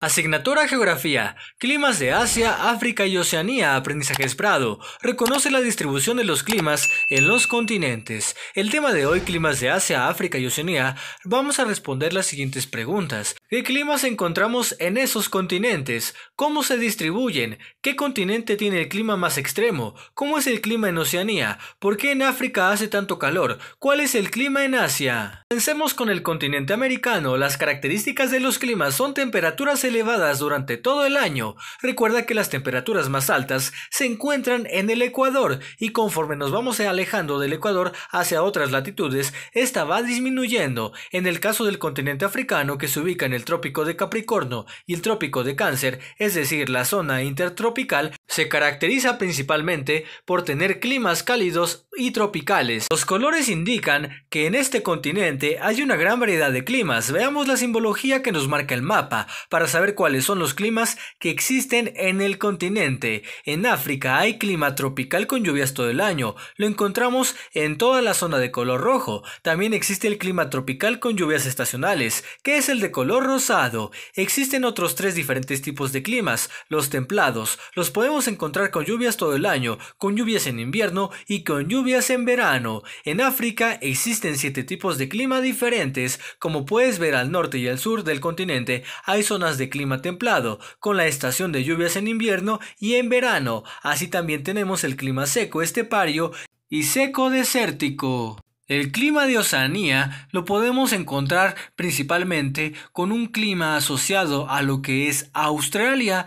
Asignatura Geografía, Climas de Asia, África y Oceanía, Aprendizaje Prado, reconoce la distribución de los climas en los continentes. El tema de hoy, Climas de Asia, África y Oceanía, vamos a responder las siguientes preguntas. ¿Qué climas encontramos en esos continentes? ¿Cómo se distribuyen? ¿Qué continente tiene el clima más extremo? ¿Cómo es el clima en Oceanía? ¿Por qué en África hace tanto calor? ¿Cuál es el clima en Asia? Pensemos con el continente americano, las características de los climas son temperaturas elevadas durante todo el año. Recuerda que las temperaturas más altas se encuentran en el Ecuador y conforme nos vamos alejando del Ecuador hacia otras latitudes, esta va disminuyendo. En el caso del continente africano que se ubica en el trópico de Capricornio y el trópico de Cáncer, es decir, la zona intertropical, se caracteriza principalmente por tener climas cálidos y tropicales. Los colores indican que en este continente hay una gran variedad de climas. Veamos la simbología que nos marca el mapa para saber cuáles son los climas que existen en el continente. En África hay clima tropical con lluvias todo el año. Lo encontramos en toda la zona de color rojo. También existe el clima tropical con lluvias estacionales, que es el de color rosado. Existen otros tres diferentes tipos de climas, los templados. Los podemos encontrar con lluvias todo el año, con lluvias en invierno y con lluvias en verano. En África existen siete tipos de clima diferentes. Como puedes ver al norte y al sur del continente hay zonas de clima templado, con la estación de lluvias en invierno y en verano. Así también tenemos el clima seco estepario y seco desértico. El clima de Oceanía lo podemos encontrar principalmente con un clima asociado a lo que es Australia,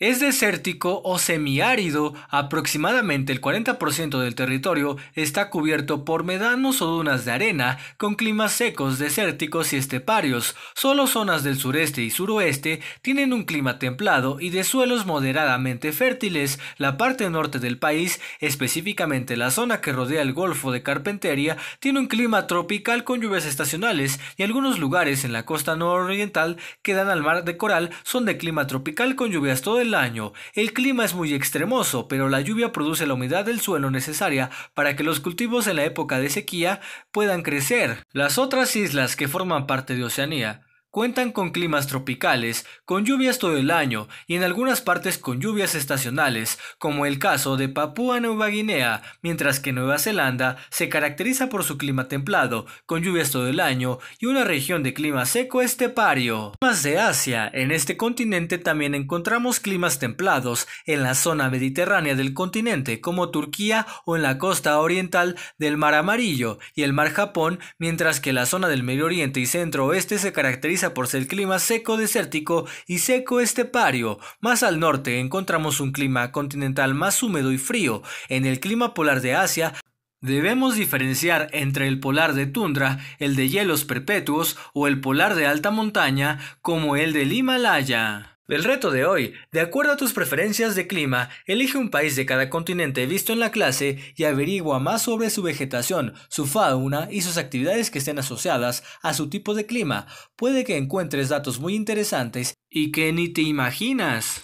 es desértico o semiárido, aproximadamente el 40% del territorio está cubierto por medanos o dunas de arena, con climas secos, desérticos y esteparios. Solo zonas del sureste y suroeste tienen un clima templado y de suelos moderadamente fértiles. La parte norte del país, específicamente la zona que rodea el Golfo de Carpentería, tiene un clima tropical con lluvias estacionales y algunos lugares en la costa nororiental que dan al mar de Coral son de clima tropical con lluvias todo el el año. El clima es muy extremoso, pero la lluvia produce la humedad del suelo necesaria para que los cultivos en la época de sequía puedan crecer. Las otras islas que forman parte de Oceanía Cuentan con climas tropicales, con lluvias todo el año y en algunas partes con lluvias estacionales, como el caso de Papúa Nueva Guinea, mientras que Nueva Zelanda se caracteriza por su clima templado, con lluvias todo el año y una región de clima seco estepario. Más de Asia, en este continente también encontramos climas templados en la zona mediterránea del continente, como Turquía o en la costa oriental del Mar Amarillo y el Mar Japón, mientras que la zona del Medio Oriente y Centro Oeste se caracteriza por ser clima seco desértico y seco estepario. Más al norte encontramos un clima continental más húmedo y frío. En el clima polar de Asia Debemos diferenciar entre el polar de tundra, el de hielos perpetuos o el polar de alta montaña como el del Himalaya. El reto de hoy, de acuerdo a tus preferencias de clima, elige un país de cada continente visto en la clase y averigua más sobre su vegetación, su fauna y sus actividades que estén asociadas a su tipo de clima. Puede que encuentres datos muy interesantes y que ni te imaginas.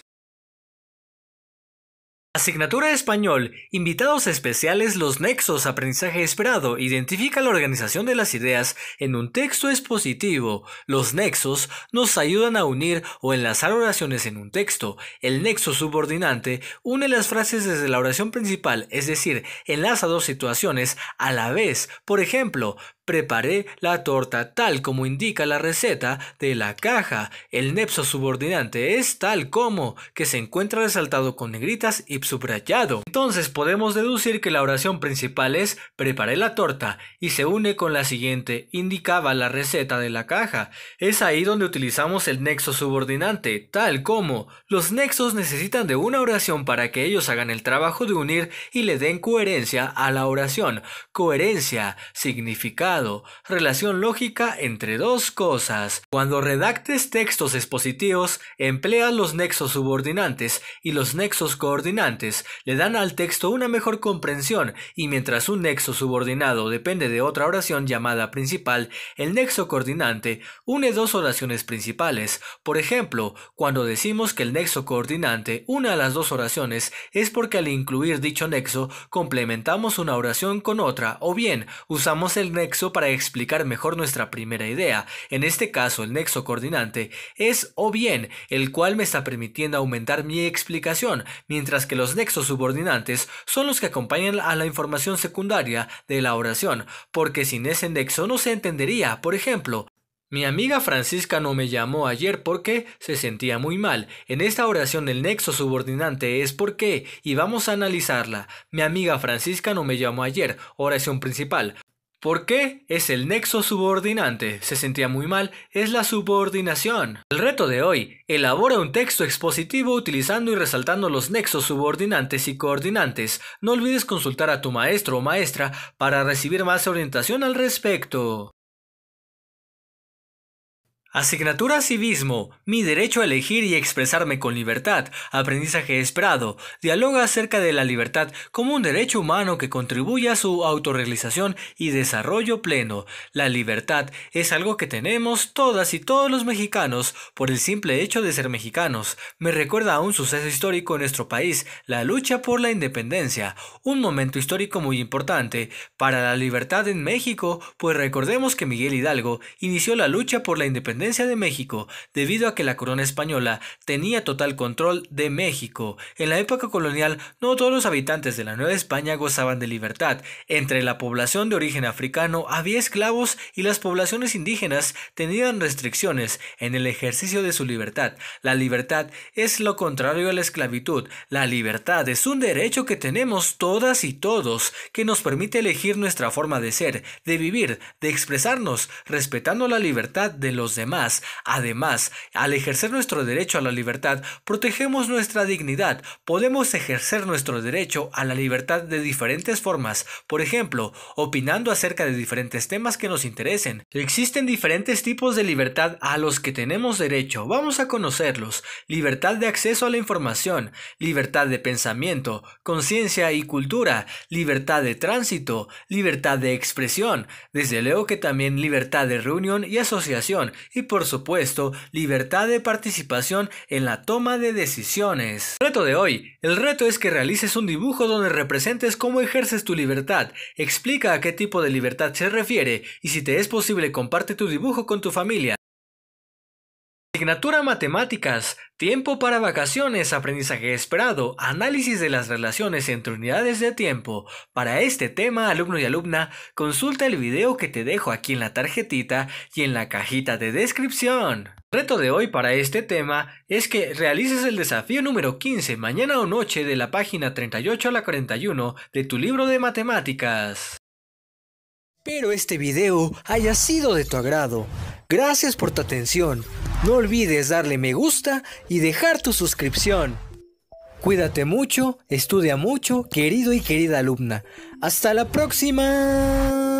Asignatura Español. Invitados especiales. Los nexos aprendizaje esperado. Identifica la organización de las ideas en un texto expositivo. Los nexos nos ayudan a unir o enlazar oraciones en un texto. El nexo subordinante une las frases desde la oración principal, es decir, enlaza dos situaciones a la vez. Por ejemplo, preparé la torta tal como indica la receta de la caja. El nexo subordinante es tal como que se encuentra resaltado con negritas y subrayado. Entonces podemos deducir que la oración principal es preparé la torta y se une con la siguiente indicaba la receta de la caja. Es ahí donde utilizamos el nexo subordinante, tal como los nexos necesitan de una oración para que ellos hagan el trabajo de unir y le den coherencia a la oración. Coherencia, significado, relación lógica entre dos cosas. Cuando redactes textos expositivos, emplea los nexos subordinantes y los nexos coordinantes le dan al texto una mejor comprensión y mientras un nexo subordinado depende de otra oración llamada principal, el nexo coordinante une dos oraciones principales. Por ejemplo, cuando decimos que el nexo coordinante une a las dos oraciones es porque al incluir dicho nexo complementamos una oración con otra o bien usamos el nexo para explicar mejor nuestra primera idea. En este caso, el nexo coordinante es o bien el cual me está permitiendo aumentar mi explicación, mientras que los nexos subordinantes son los que acompañan a la información secundaria de la oración, porque sin ese nexo no se entendería. Por ejemplo, mi amiga Francisca no me llamó ayer porque se sentía muy mal. En esta oración el nexo subordinante es porque, qué y vamos a analizarla. Mi amiga Francisca no me llamó ayer, oración principal. ¿Por qué? Es el nexo subordinante. Se sentía muy mal, es la subordinación. El reto de hoy, elabora un texto expositivo utilizando y resaltando los nexos subordinantes y coordinantes. No olvides consultar a tu maestro o maestra para recibir más orientación al respecto. Asignatura Civismo, mi derecho a elegir y expresarme con libertad, aprendizaje esperado, dialoga acerca de la libertad como un derecho humano que contribuye a su autorrealización y desarrollo pleno. La libertad es algo que tenemos todas y todos los mexicanos por el simple hecho de ser mexicanos. Me recuerda a un suceso histórico en nuestro país, la lucha por la independencia, un momento histórico muy importante para la libertad en México, pues recordemos que Miguel Hidalgo inició la lucha por la independencia de México debido a que la corona española tenía total control de México. En la época colonial no todos los habitantes de la Nueva España gozaban de libertad. Entre la población de origen africano había esclavos y las poblaciones indígenas tenían restricciones en el ejercicio de su libertad. La libertad es lo contrario a la esclavitud. La libertad es un derecho que tenemos todas y todos que nos permite elegir nuestra forma de ser, de vivir, de expresarnos, respetando la libertad de los demás. Además, además, al ejercer nuestro derecho a la libertad, protegemos nuestra dignidad. Podemos ejercer nuestro derecho a la libertad de diferentes formas, por ejemplo, opinando acerca de diferentes temas que nos interesen. Existen diferentes tipos de libertad a los que tenemos derecho. Vamos a conocerlos. Libertad de acceso a la información, libertad de pensamiento, conciencia y cultura, libertad de tránsito, libertad de expresión, desde luego que también libertad de reunión y asociación, y por supuesto libertad de participación en la toma de decisiones. Reto de hoy. El reto es que realices un dibujo donde representes cómo ejerces tu libertad, explica a qué tipo de libertad se refiere y si te es posible comparte tu dibujo con tu familia. Asignatura Matemáticas. Tiempo para vacaciones, aprendizaje esperado, análisis de las relaciones entre unidades de tiempo. Para este tema, alumno y alumna, consulta el video que te dejo aquí en la tarjetita y en la cajita de descripción. reto de hoy para este tema es que realices el desafío número 15 mañana o noche de la página 38 a la 41 de tu libro de matemáticas. Espero este video haya sido de tu agrado. Gracias por tu atención. No olvides darle me gusta y dejar tu suscripción. Cuídate mucho, estudia mucho, querido y querida alumna. Hasta la próxima.